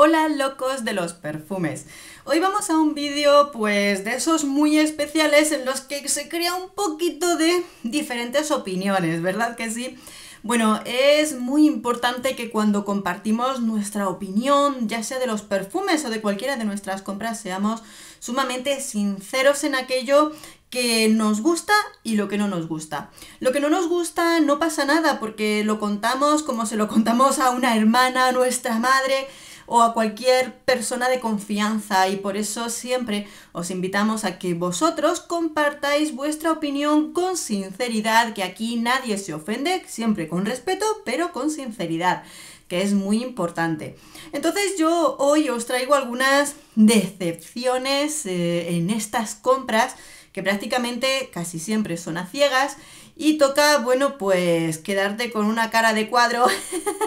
Hola locos de los perfumes. Hoy vamos a un vídeo pues de esos muy especiales en los que se crea un poquito de diferentes opiniones, ¿verdad que sí? Bueno, es muy importante que cuando compartimos nuestra opinión, ya sea de los perfumes o de cualquiera de nuestras compras, seamos sumamente sinceros en aquello que nos gusta y lo que no nos gusta. Lo que no nos gusta no pasa nada porque lo contamos como se lo contamos a una hermana, a nuestra madre, o a cualquier persona de confianza y por eso siempre os invitamos a que vosotros compartáis vuestra opinión con sinceridad, que aquí nadie se ofende, siempre con respeto, pero con sinceridad que es muy importante. Entonces yo hoy os traigo algunas decepciones eh, en estas compras que prácticamente casi siempre son a ciegas y toca, bueno, pues quedarte con una cara de cuadro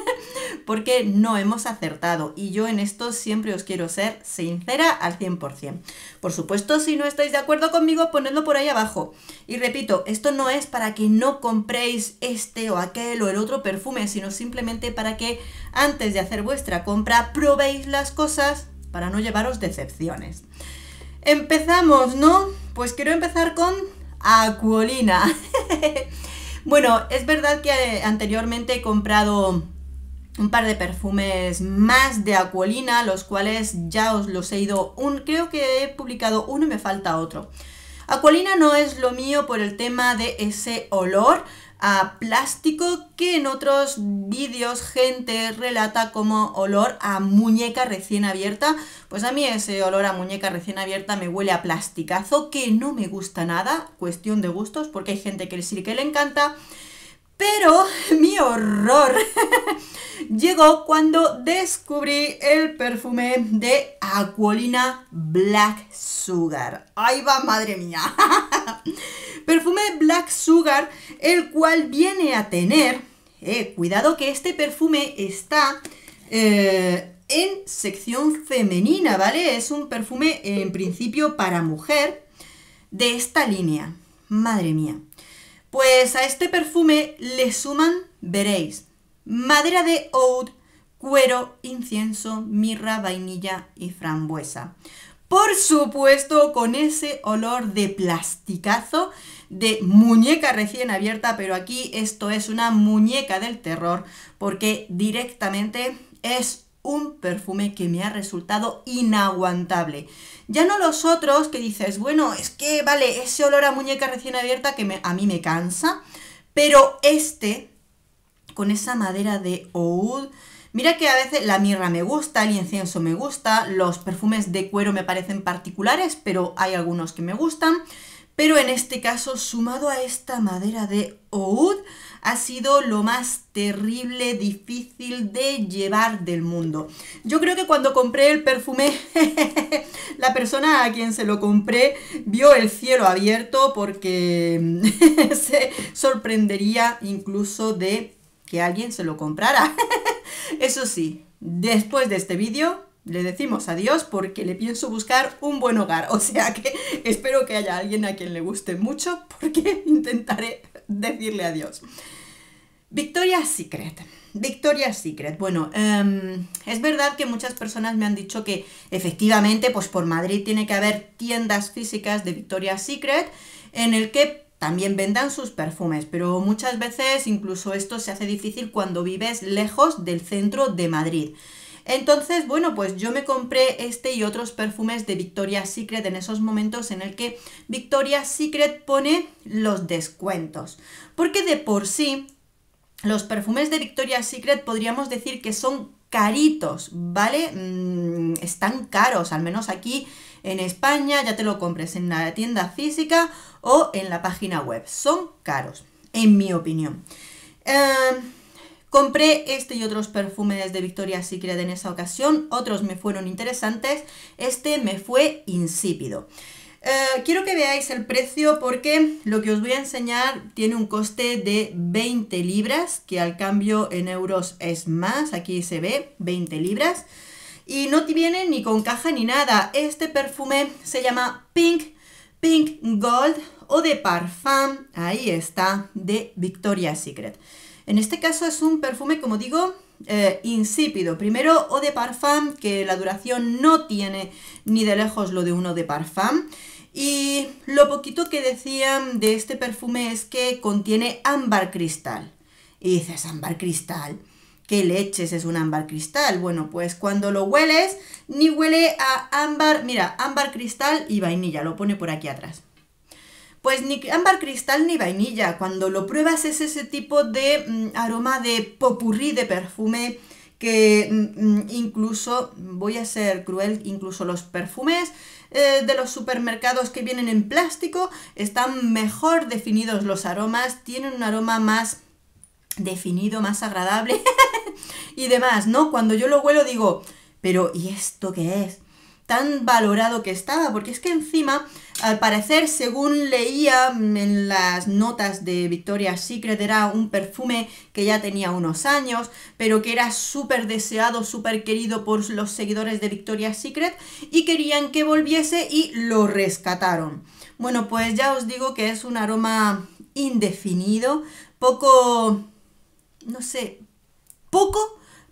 porque no hemos acertado. Y yo en esto siempre os quiero ser sincera al 100%. Por supuesto, si no estáis de acuerdo conmigo, ponedlo por ahí abajo. Y repito, esto no es para que no compréis este o aquel o el otro perfume, sino simplemente para que antes de hacer vuestra compra probéis las cosas para no llevaros decepciones. Empezamos, ¿no? Pues quiero empezar con acuolina. bueno, es verdad que eh, anteriormente he comprado un par de perfumes más de acuolina, los cuales ya os los he ido, un, creo que he publicado uno y me falta otro. Acuolina no es lo mío por el tema de ese olor, a plástico que en otros vídeos gente relata como olor a muñeca recién abierta. Pues a mí ese olor a muñeca recién abierta me huele a plasticazo que no me gusta nada, cuestión de gustos, porque hay gente que sí que le encanta pero mi horror llegó cuando descubrí el perfume de Aqualina Black Sugar. Ahí va, madre mía. perfume Black Sugar, el cual viene a tener... Eh, cuidado que este perfume está... Eh, en sección femenina, ¿vale? Es un perfume en principio para mujer de esta línea. Madre mía. Pues a este perfume le suman, veréis, madera de oud, cuero, incienso, mirra, vainilla y frambuesa. Por supuesto, con ese olor de plasticazo, de muñeca recién abierta, pero aquí esto es una muñeca del terror, porque directamente es un perfume que me ha resultado inaguantable. Ya no los otros que dices, bueno, es que vale, ese olor a muñeca recién abierta que a mí me cansa, pero este, con esa madera de oud, mira que a veces la mirra me gusta, el incienso me gusta, los perfumes de cuero me parecen particulares, pero hay algunos que me gustan pero en este caso sumado a esta madera de oud ha sido lo más terrible, difícil de llevar del mundo. Yo creo que cuando compré el perfume, la persona a quien se lo compré vio el cielo abierto porque se sorprendería incluso de que alguien se lo comprara. Eso sí, después de este vídeo le decimos adiós porque le pienso buscar un buen hogar. O sea que espero que haya alguien a quien le guste mucho porque intentaré decirle adiós. Victoria's Secret. Victoria's Secret. Bueno, em, es verdad que muchas personas me han dicho que efectivamente, pues por Madrid tiene que haber tiendas físicas de Victoria's Secret en el que también vendan sus perfumes, pero muchas veces incluso esto se hace difícil cuando vives lejos del centro de Madrid. Entonces, bueno, pues yo me compré este y otros perfumes de Victoria's Secret en esos momentos en el que Victoria's Secret pone los descuentos. Porque de por sí, los perfumes de Victoria's Secret podríamos decir que son caritos, ¿vale? Mm, están caros, al menos aquí en España, ya te lo compres en la tienda física o en la página web. Son caros, en mi opinión. Eh, Compré este y otros perfumes de Victoria's Secret en esa ocasión, otros me fueron interesantes, este me fue insípido. Eh, quiero que veáis el precio porque lo que os voy a enseñar tiene un coste de 20 libras, que al cambio en euros es más, aquí se ve 20 libras. Y no te viene ni con caja ni nada. Este perfume se llama Pink, Pink Gold o de Parfum, ahí está, de Victoria's Secret. En este caso es un perfume, como digo, eh, insípido. Primero o de parfum, que la duración no tiene ni de lejos lo de uno de parfum. Y lo poquito que decían de este perfume es que contiene ámbar cristal. Y dices, ámbar cristal. ¿Qué leches es un ámbar cristal? Bueno, pues cuando lo hueles, ni huele a ámbar, mira, ámbar cristal y vainilla, lo pone por aquí atrás. Pues ni ámbar cristal ni vainilla. Cuando lo pruebas es ese tipo de mm, aroma de popurrí de perfume que mm, mm, incluso, voy a ser cruel, incluso los perfumes eh, de los supermercados que vienen en plástico están mejor definidos los aromas, tienen un aroma más definido, más agradable y demás, ¿no? Cuando yo lo huelo digo, pero ¿y esto qué es? Tan valorado que estaba, porque es que encima al parecer, según leía en las notas de Victoria's Secret, era un perfume que ya tenía unos años, pero que era súper deseado, súper querido por los seguidores de Victoria's Secret y querían que volviese y lo rescataron. Bueno, pues ya os digo que es un aroma indefinido, poco, no sé, poco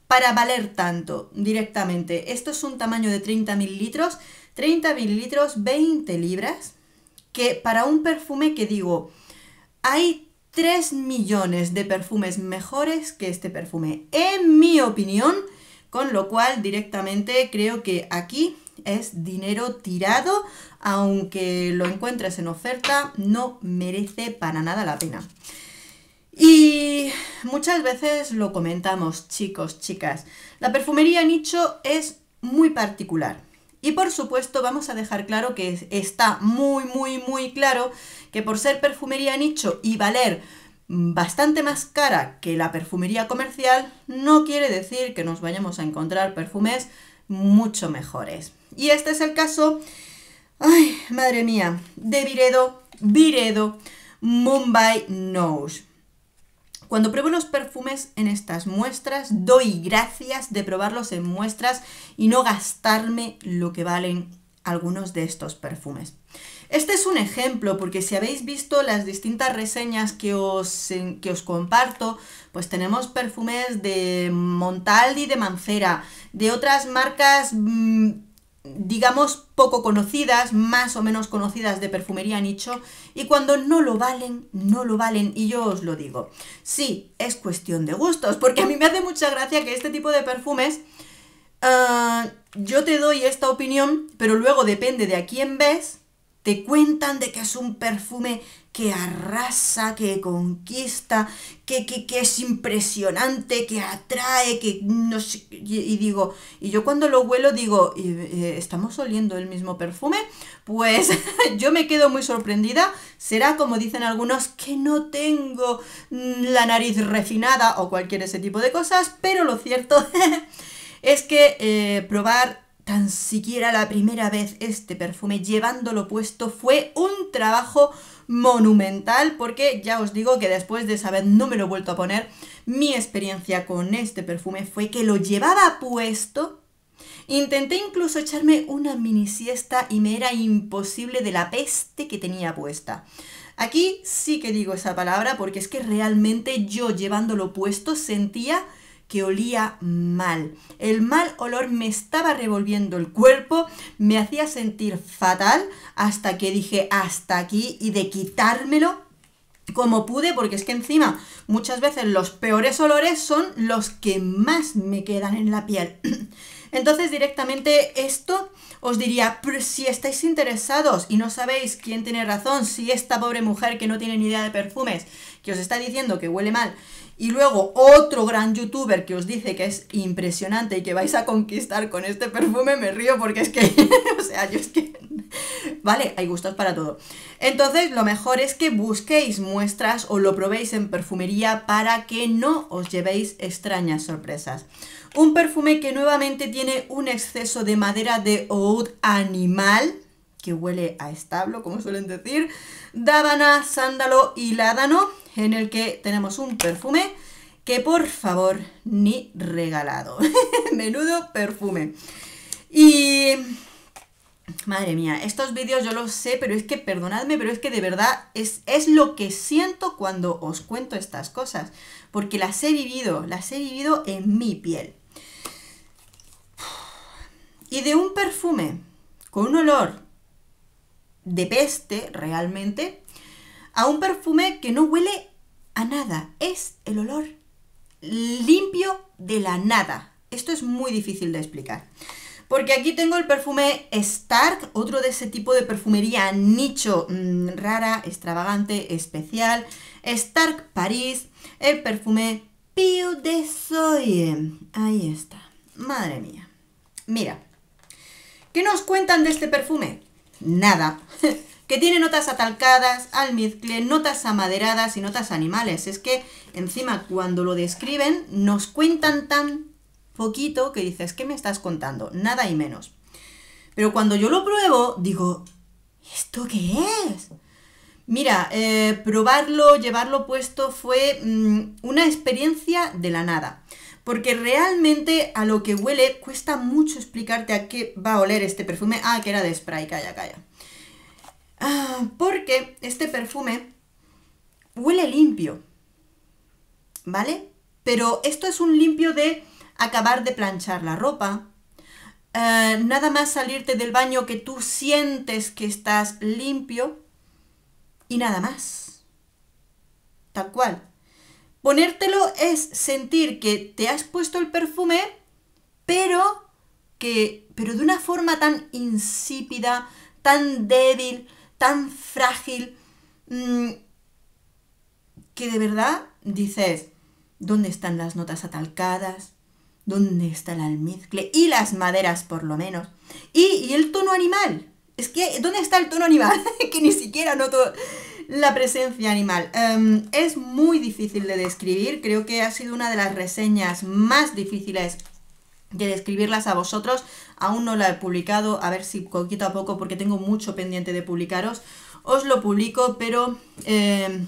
para valer tanto directamente. Esto es un tamaño de 30 mililitros, 30 mililitros, 20 libras, que para un perfume que digo, hay 3 millones de perfumes mejores que este perfume, en mi opinión, con lo cual directamente creo que aquí es dinero tirado, aunque lo encuentres en oferta, no merece para nada la pena. Y muchas veces lo comentamos, chicos, chicas, la perfumería nicho es muy particular. Y por supuesto vamos a dejar claro que está muy, muy, muy claro que por ser perfumería nicho y valer mm, bastante más cara que la perfumería comercial, no quiere decir que nos vayamos a encontrar perfumes mucho mejores. Y este es el caso, ay, madre mía, de Viredo, Viredo, Mumbai Nose. Cuando pruebo los perfumes en estas muestras, doy gracias de probarlos en muestras y no gastarme lo que valen algunos de estos perfumes. Este es un ejemplo porque si habéis visto las distintas reseñas que os, que os comparto, pues tenemos perfumes de Montaldi, de Mancera, de otras marcas mm, digamos, poco conocidas, más o menos conocidas de perfumería nicho, y cuando no lo valen, no lo valen, y yo os lo digo. Sí, es cuestión de gustos, porque a mí me hace mucha gracia que este tipo de perfumes, eh, yo te doy esta opinión, pero luego depende de a quién ves, cuentan de que es un perfume que arrasa, que conquista, que, que, que es impresionante, que atrae, que no y, digo, y yo cuando lo huelo digo, eh, ¿estamos oliendo el mismo perfume? Pues yo me quedo muy sorprendida, será como dicen algunos, que no tengo mm, la nariz refinada o cualquier ese tipo de cosas, pero lo cierto es que eh, probar Tan siquiera la primera vez este perfume llevándolo puesto fue un trabajo monumental porque ya os digo que después de esa vez no me lo he vuelto a poner. Mi experiencia con este perfume fue que lo llevaba puesto Intenté incluso echarme una mini siesta y me era imposible de la peste que tenía puesta. Aquí sí que digo esa palabra porque es que realmente yo llevándolo puesto sentía que olía mal. El mal olor me estaba revolviendo el cuerpo, me hacía sentir fatal hasta que dije hasta aquí y de quitármelo como pude, porque es que encima muchas veces los peores olores son los que más me quedan en la piel. Entonces directamente esto os diría, si estáis interesados y no sabéis quién tiene razón, si esta pobre mujer que no tiene ni idea de perfumes, que os está diciendo que huele mal y luego otro gran youtuber que os dice que es impresionante y que vais a conquistar con este perfume, me río porque es que, o sea, yo es que, vale, hay gustos para todo. Entonces lo mejor es que busquéis muestras o lo probéis en perfumería para que no os llevéis extrañas sorpresas. Un perfume que nuevamente tiene un exceso de madera de oud animal, que huele a establo, como suelen decir, dábana, sándalo y ládano en el que tenemos un perfume que por favor ni regalado. Menudo perfume. Y... Madre mía, estos vídeos yo los sé, pero es que perdonadme, pero es que de verdad es, es lo que siento cuando os cuento estas cosas, porque las he vivido, las he vivido en mi piel. Y de un perfume con un olor de peste realmente, a un perfume que no huele nada. Es el olor limpio de la nada. Esto es muy difícil de explicar. Porque aquí tengo el perfume Stark, otro de ese tipo de perfumería nicho mm, rara, extravagante, especial. Stark París, el perfume Piu de Soye. Ahí está. Madre mía. Mira, ¿qué nos cuentan de este perfume? Nada. que tiene notas atalcadas, almizcle, notas amaderadas y notas animales. Es que encima cuando lo describen nos cuentan tan poquito que dices, ¿qué me estás contando? Nada y menos. Pero cuando yo lo pruebo, digo, ¿esto qué es? Mira, eh, probarlo, llevarlo puesto fue mm, una experiencia de la nada. Porque realmente a lo que huele cuesta mucho explicarte a qué va a oler este perfume. Ah, que era de spray, calla, calla. Ah, porque este perfume huele limpio, ¿vale? Pero esto es un limpio de acabar de planchar la ropa, ah, nada más salirte del baño que tú sientes que estás limpio y nada más. Tal cual. Ponértelo es sentir que te has puesto el perfume, pero que pero de una forma tan insípida, tan débil, tan frágil, mm, que de verdad dices, ¿dónde están las notas atalcadas? ¿Dónde está el almizcle? Y las maderas, por lo menos. Y, el tono animal. Es que, ¿dónde está el tono animal? que ni siquiera noto la presencia animal. Em, es muy difícil de describir. Creo que ha sido una de las reseñas más difíciles de describirlas a vosotros. Aún no la he publicado, a ver si poquito a poco, porque tengo mucho pendiente de publicaros, os lo publico, pero eh,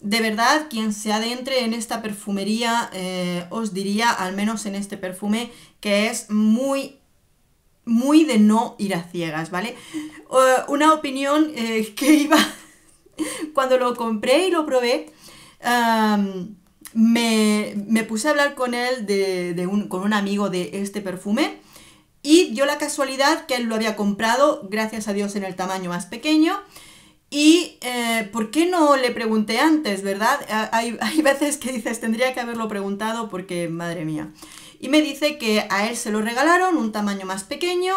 de verdad, quien se adentre en esta perfumería, eh, os diría, al menos en este perfume, que es muy muy de no ir a ciegas, ¿vale? Eh, una opinión que iba cuando lo compré y lo probé, me, puse a hablar con él, de, un, con un amigo de este perfume, y dio la casualidad que él lo había comprado, gracias a Dios, en el tamaño más pequeño. Y eh, por qué no le pregunté antes, ¿verdad? Hay, veces que dices, tendría que haberlo preguntado porque, madre mía. Y me dice que a él se lo regalaron, un tamaño más pequeño,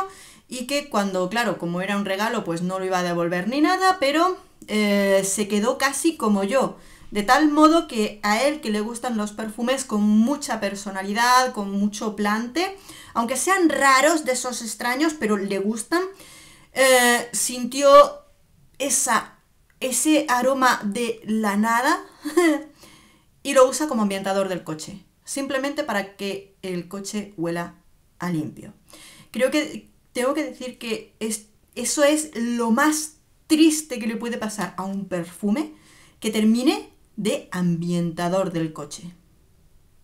y que cuando, claro, como era un regalo, pues no lo iba a devolver ni nada, pero eh, se quedó casi como yo. De tal modo que a él que le gustan los perfumes con mucha personalidad, con mucho plante, aunque sean raros de esos extraños, pero le gustan, eh, sintió esa, ese aroma de la nada y lo usa como ambientador del coche, simplemente para que el coche huela a limpio. Creo que tengo que decir que eso es lo más triste que le puede pasar a un perfume, que termine de ambientador del coche.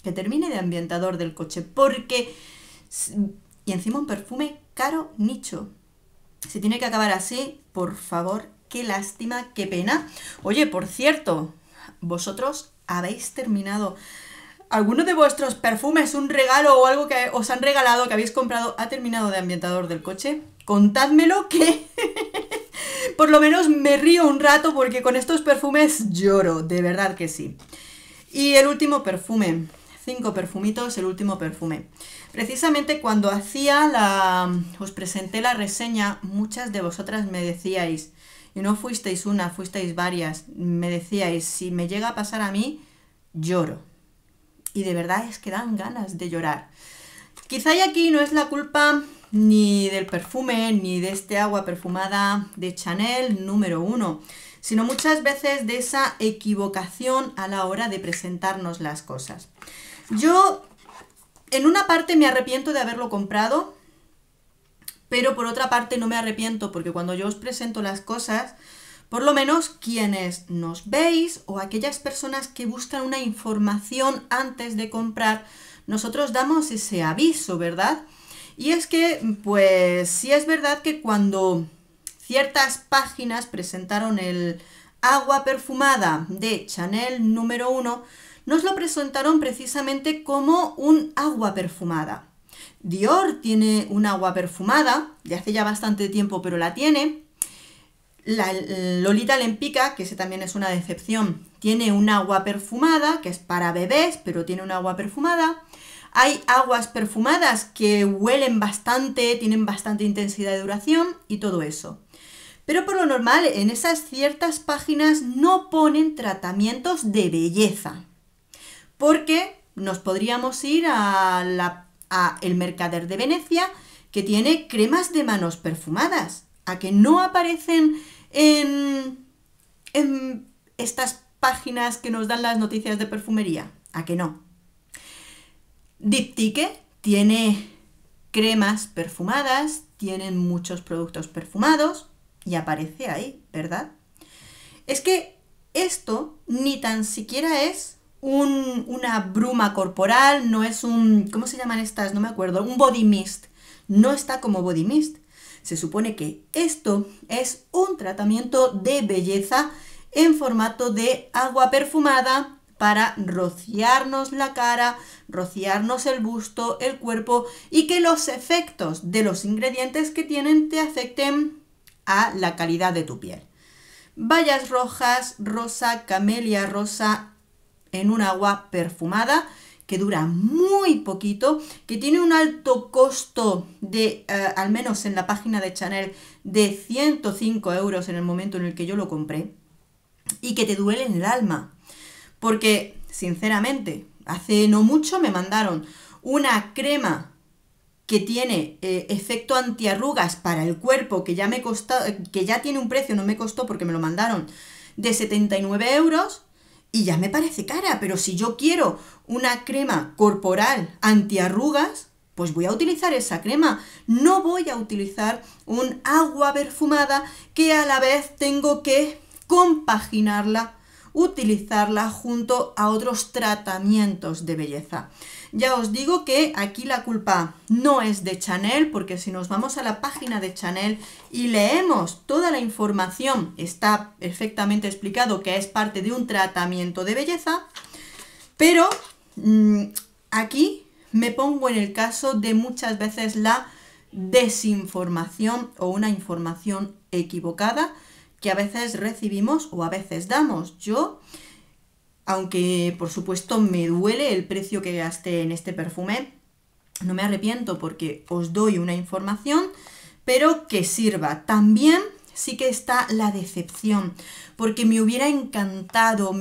Que termine de ambientador del coche. Porque... Y encima un perfume caro nicho. Si tiene que acabar así, por favor, qué lástima, qué pena. Oye, por cierto, vosotros habéis terminado alguno de vuestros perfumes, un regalo o algo que os han regalado, que habéis comprado, ha terminado de ambientador del coche. Contádmelo que por lo menos me río un rato porque con estos perfumes lloro, de verdad que sí. Y el último perfume, cinco perfumitos, el último perfume. Precisamente cuando hacía la... os presenté la reseña, muchas de vosotras me decíais, y no fuisteis una, fuisteis varias, me decíais, si me llega a pasar a mí, lloro. Y de verdad es que dan ganas de llorar. Quizá y aquí no es la culpa ni del perfume, ni de este agua perfumada de Chanel número uno sino muchas veces de esa equivocación a la hora de presentarnos las cosas. Yo, en una parte me arrepiento de haberlo comprado, pero por otra parte no me arrepiento porque cuando yo os presento las cosas, por lo menos quienes nos veis o aquellas personas que buscan una información antes de comprar, nosotros damos ese aviso, ¿verdad? Y es que, pues sí es verdad que cuando ciertas páginas presentaron el agua perfumada de Chanel número 1, nos lo presentaron precisamente como un agua perfumada. Dior tiene un agua perfumada, de hace ya bastante tiempo, pero la tiene. La Lolita Lempica, que ese también es una decepción, tiene un agua perfumada, que es para bebés, pero tiene un agua perfumada. Hay aguas perfumadas que huelen bastante, tienen bastante intensidad de duración y todo eso. Pero por lo normal, en esas ciertas páginas no ponen tratamientos de belleza. Porque nos podríamos ir a, el mercader de Venecia que tiene cremas de manos perfumadas, a que no aparecen en, en estas páginas que nos dan las noticias de perfumería, a que no. Diptyque tiene cremas perfumadas, tienen muchos productos perfumados y aparece ahí, ¿verdad? Es que esto ni tan siquiera es una bruma corporal, no es un... ¿Cómo se llaman estas? No me acuerdo. Un body mist. No está como body mist. Se supone que esto es un tratamiento de belleza en formato de agua perfumada para rociarnos la cara, rociarnos el busto, el cuerpo y que los efectos de los ingredientes que tienen te afecten a la calidad de tu piel. Bayas rojas, rosa, camelia rosa en un agua perfumada que dura muy poquito, que tiene un alto costo de, eh, al menos en la página de Chanel, de 105 euros en el momento en el que yo lo compré, y que te duele en el alma. Porque, sinceramente, hace no mucho me mandaron una crema que tiene eh, efecto antiarrugas para el cuerpo, que ya me costó, que ya tiene un precio, no me costó porque me lo mandaron, de 79 euros, y ya me parece cara, pero si yo quiero una crema corporal antiarrugas, pues voy a utilizar esa crema, no voy a utilizar un agua perfumada que a la vez tengo que compaginarla utilizarla junto a otros tratamientos de belleza. Ya os digo que aquí la culpa no es de Chanel, porque si nos vamos a la página de Chanel y leemos toda la información, está perfectamente explicado que es parte de un tratamiento de belleza, pero mm, aquí me pongo en el caso de muchas veces la desinformación o una información equivocada que a veces recibimos o a veces damos. Yo, aunque por supuesto me duele el precio que gasté en este perfume, no me arrepiento porque os doy una información, pero que sirva. También sí que está la decepción, porque me hubiera encantado,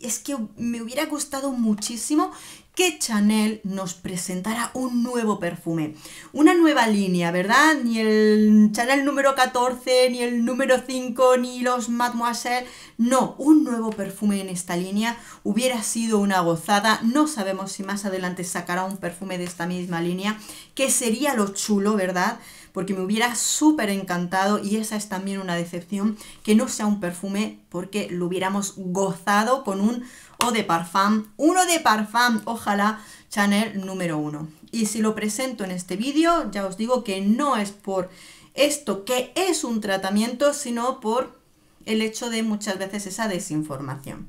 es que me hubiera gustado muchísimo que Chanel nos presentará un nuevo perfume, una nueva línea, ¿verdad? Ni el Chanel número 14, ni el número 5, ni los Mademoiselle, no, un nuevo perfume en esta línea hubiera sido una gozada, no sabemos si más adelante sacará un perfume de esta misma línea, que sería lo chulo, ¿verdad? porque me hubiera súper encantado y esa es también una decepción, que no sea un perfume porque lo hubiéramos gozado con un o de Parfum. Uno de Parfum, ojalá Chanel número uno. Y si lo presento en este vídeo, ya os digo que no es por esto que es un tratamiento, sino por el hecho de muchas veces esa desinformación.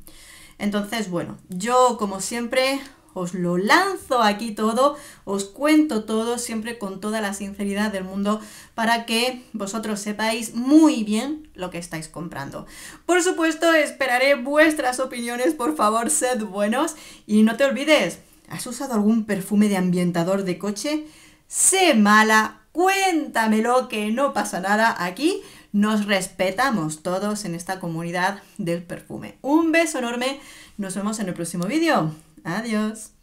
Entonces, bueno, yo como siempre os lo lanzo aquí todo, os cuento todo siempre con toda la sinceridad del mundo para que vosotros sepáis muy bien lo que estáis comprando. Por supuesto, esperaré vuestras opiniones, por favor, sed buenos y no te olvides, ¿has usado algún perfume de ambientador de coche? Sé mala, cuéntamelo que no pasa nada aquí nos respetamos todos en esta comunidad del perfume. Un beso enorme, nos vemos en el próximo vídeo. Adiós.